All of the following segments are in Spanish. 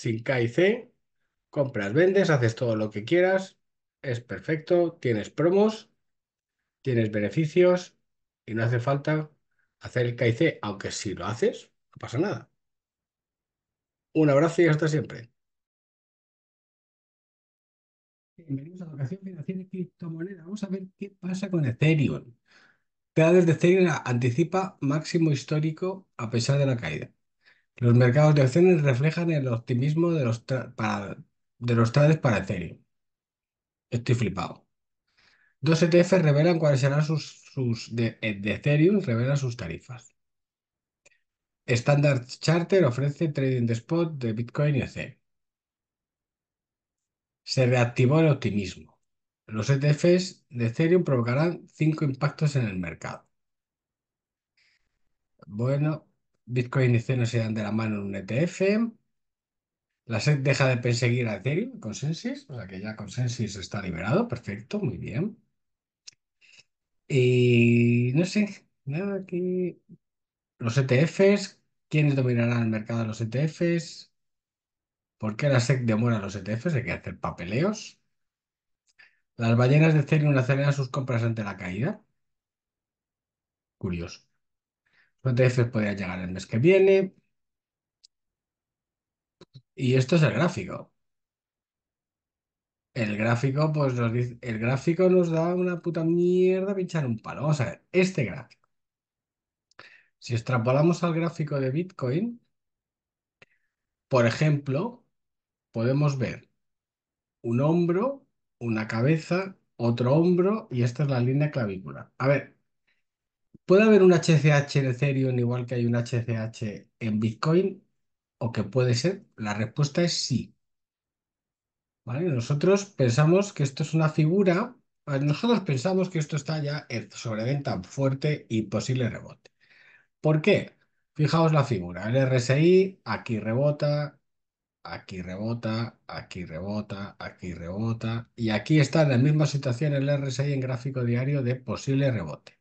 sin K C, compras, vendes, haces todo lo que quieras, es perfecto, tienes promos, tienes beneficios y no hace falta hacer el K aunque si lo haces, no pasa nada. Un abrazo y hasta siempre. Bienvenidos a Educación Financiera y Criptomoneda. Vamos a ver qué pasa con Ethereum. Cada de Ethereum anticipa máximo histórico a pesar de la caída. Los mercados de acciones reflejan el optimismo de los, para, de los traders para Ethereum. Estoy flipado. Dos ETFs revelan cuáles serán sus, sus de eh, Ethereum, revelan sus tarifas. Standard Charter ofrece trading de spot de Bitcoin y Ethereum. Se reactivó el optimismo. Los ETFs de Ethereum provocarán cinco impactos en el mercado. Bueno, Bitcoin y Ethereum se dan de la mano en un ETF. La SEC deja de perseguir a Ethereum, Consensus, o sea que ya Consensus está liberado, perfecto, muy bien. Y no sé, nada aquí. Los ETFs, ¿quiénes dominarán el mercado de los ETFs? ¿Por qué la SEC demora los ETFs? Hay que hacer papeleos. Las ballenas de Ethereum aceleran sus compras ante la caída. Curioso. Los podría podrían llegar el mes que viene. Y esto es el gráfico. El gráfico, pues nos el gráfico nos da una puta mierda pinchar un palo. Vamos a ver, este gráfico. Si extrapolamos al gráfico de Bitcoin, por ejemplo, podemos ver un hombro, una cabeza, otro hombro y esta es la línea clavícula. A ver, ¿Puede haber un HCH en Ethereum igual que hay un HCH en Bitcoin? ¿O que puede ser? La respuesta es sí. ¿Vale? Nosotros pensamos que esto es una figura, nosotros pensamos que esto está ya sobreventa fuerte y posible rebote. ¿Por qué? Fijaos la figura, el RSI aquí rebota, aquí rebota, aquí rebota, aquí rebota, y aquí está en la misma situación el RSI en gráfico diario de posible rebote.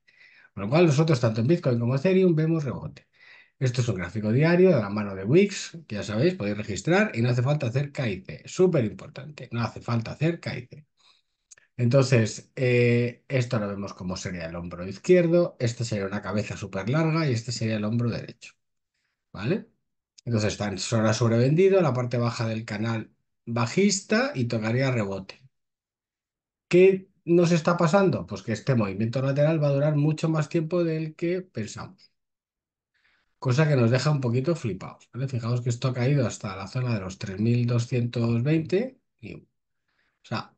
Con lo cual nosotros tanto en Bitcoin como Ethereum vemos rebote. Esto es un gráfico diario de la mano de Wix, que ya sabéis, podéis registrar y no hace falta hacer KIC, súper importante, no hace falta hacer KIC. Entonces, eh, esto lo vemos como sería el hombro izquierdo, esta sería una cabeza súper larga y este sería el hombro derecho, ¿vale? Entonces está en zona sobrevendido, la parte baja del canal bajista y tocaría rebote. ¿Qué nos está pasando? Pues que este movimiento lateral va a durar mucho más tiempo del que pensamos. Cosa que nos deja un poquito flipados. ¿vale? Fijaos que esto ha caído hasta la zona de los 3.220. Y... O sea,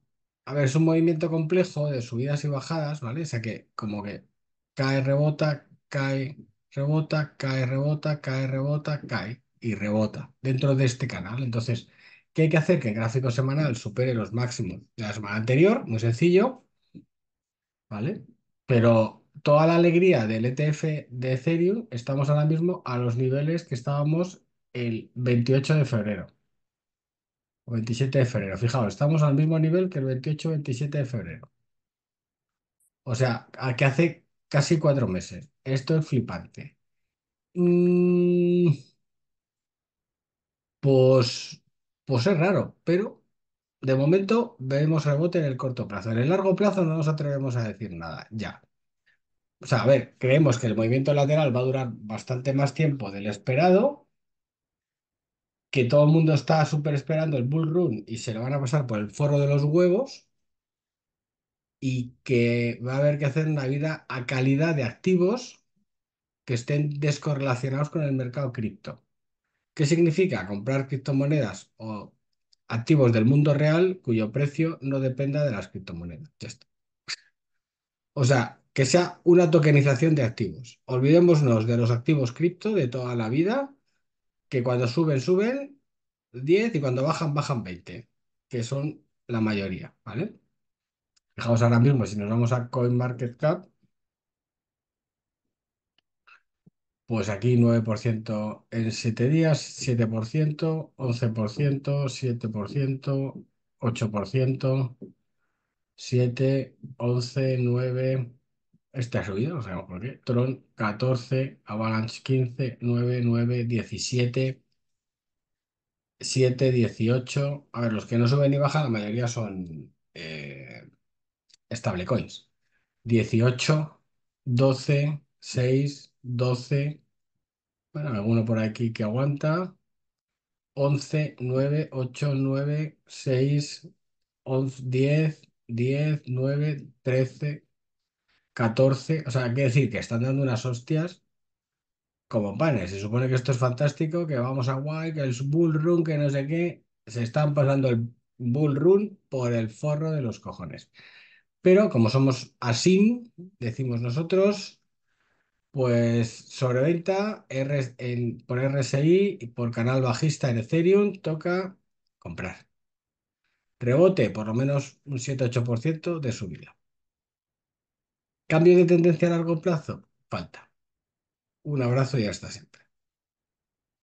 a ver, es un movimiento complejo de subidas y bajadas, ¿vale? O sea que como que cae, rebota, cae, rebota, cae, rebota, cae, rebota, cae y rebota dentro de este canal. Entonces, ¿Qué hay que hacer que el gráfico semanal supere los máximos de la semana anterior, muy sencillo, ¿vale? Pero toda la alegría del ETF de Ethereum estamos ahora mismo a los niveles que estábamos el 28 de febrero. o 27 de febrero. Fijaos, estamos al mismo nivel que el 28-27 de febrero. O sea, que hace casi cuatro meses. Esto es flipante. Mm. pues pues es raro, pero de momento vemos rebote en el corto plazo. En el largo plazo no nos atrevemos a decir nada, ya. O sea, a ver, creemos que el movimiento lateral va a durar bastante más tiempo del esperado, que todo el mundo está súper esperando el bull run y se lo van a pasar por el forro de los huevos y que va a haber que hacer una vida a calidad de activos que estén descorrelacionados con el mercado cripto. ¿Qué significa comprar criptomonedas o activos del mundo real cuyo precio no dependa de las criptomonedas? O sea, que sea una tokenización de activos. Olvidémonos de los activos cripto de toda la vida, que cuando suben, suben 10 y cuando bajan, bajan 20, que son la mayoría, ¿vale? Fijaos ahora mismo, si nos vamos a CoinMarketCap, Pues aquí 9% en 7 días, 7%, 11%, 7%, 8%, 7, 11, 9. Este ha subido, no sabemos por qué. Tron 14, Avalanche 15, 9, 9, 17, 7, 18. A ver, los que no suben ni bajan, la mayoría son eh, stablecoins. 18, 12, 6, 12, bueno, alguno por aquí que aguanta. 11, 9, 8, 9, 6, 11, 10, 10, 9, 13, 14. O sea, hay que decir que están dando unas hostias como panes. Se supone que esto es fantástico, que vamos a guay, que es bull run, que no sé qué. Se están pasando el bull run por el forro de los cojones. Pero como somos así, decimos nosotros, pues sobreventa por RSI y por canal bajista en Ethereum toca comprar. Rebote, por lo menos un 7-8% de subida. Cambio de tendencia a largo plazo, falta. Un abrazo y hasta siempre.